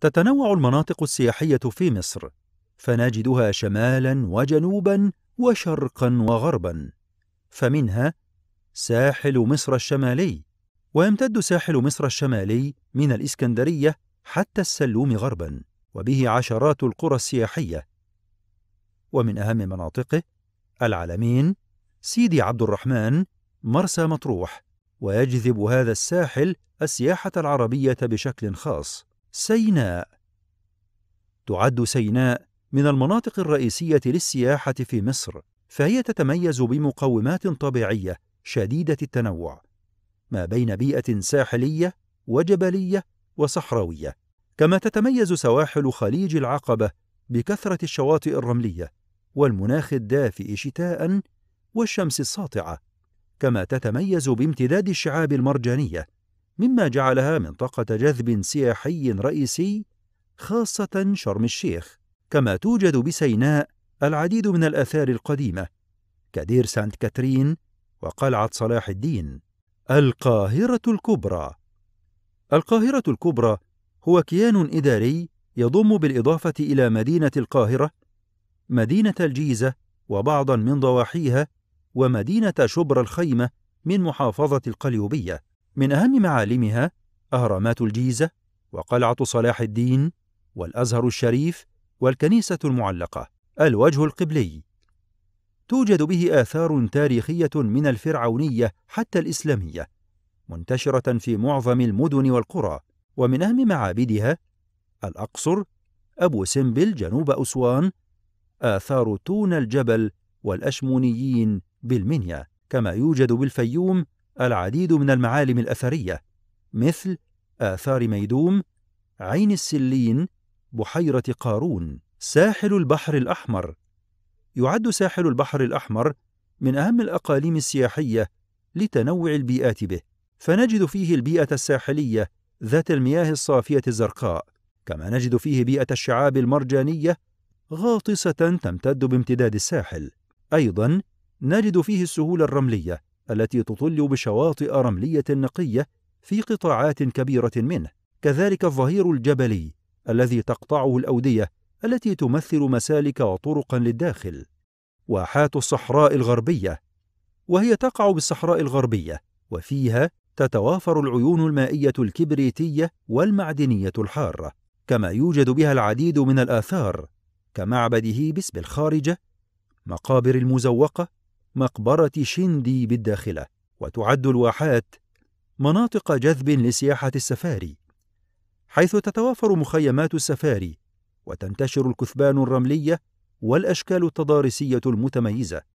تتنوع المناطق السياحية في مصر، فنجدها شمالا وجنوبا وشرقا وغربا، فمنها ساحل مصر الشمالي، ويمتد ساحل مصر الشمالي من الإسكندرية حتى السلوم غربا، وبه عشرات القرى السياحية، ومن أهم مناطقه العلمين، سيدي عبد الرحمن، مرسى مطروح، ويجذب هذا الساحل السياحة العربية بشكل خاص. سيناء تعد سيناء من المناطق الرئيسية للسياحة في مصر، فهي تتميز بمقومات طبيعية شديدة التنوع، ما بين بيئة ساحلية وجبلية وصحراوية، كما تتميز سواحل خليج العقبة بكثرة الشواطئ الرملية، والمناخ الدافئ شتاءً والشمس الساطعة، كما تتميز بامتداد الشعاب المرجانية مما جعلها منطقة جذب سياحي رئيسي خاصة شرم الشيخ، كما توجد بسيناء العديد من الآثار القديمة كدير سانت كاترين وقلعة صلاح الدين. القاهرة الكبرى القاهرة الكبرى هو كيان إداري يضم بالإضافة إلى مدينة القاهرة مدينة الجيزة وبعضا من ضواحيها ومدينة شبرا الخيمة من محافظة القليوبية من أهم معالمها أهرامات الجيزة وقلعة صلاح الدين والأزهر الشريف والكنيسة المعلقة الوجه القبلي توجد به آثار تاريخية من الفرعونية حتى الإسلامية منتشرة في معظم المدن والقرى ومن أهم معابدها الأقصر أبو سمبل جنوب أسوان آثار تون الجبل والأشمونيين بالمنيا كما يوجد بالفيوم العديد من المعالم الأثرية مثل آثار ميدوم، عين السلين، بحيرة قارون، ساحل البحر الأحمر. يعد ساحل البحر الأحمر من أهم الأقاليم السياحية لتنوع البيئات به، فنجد فيه البيئة الساحلية ذات المياه الصافية الزرقاء، كما نجد فيه بيئة الشعاب المرجانية غاطسة تمتد بامتداد الساحل. أيضًا نجد فيه السهول الرملية التي تطل بشواطئ رملية نقية في قطاعات كبيرة منه، كذلك الظهير الجبلي الذي تقطعه الأودية التي تمثل مسالك وطرقا للداخل، واحات الصحراء الغربية، وهي تقع بالصحراء الغربية، وفيها تتوافر العيون المائية الكبريتية والمعدنية الحارة، كما يوجد بها العديد من الآثار كمعبد هيبس بالخارجة، مقابر المزوقة، مقبرة شندي بالداخلة وتعد الواحات مناطق جذب لسياحة السفاري حيث تتوافر مخيمات السفاري وتنتشر الكثبان الرملية والأشكال التضاريسية المتميزة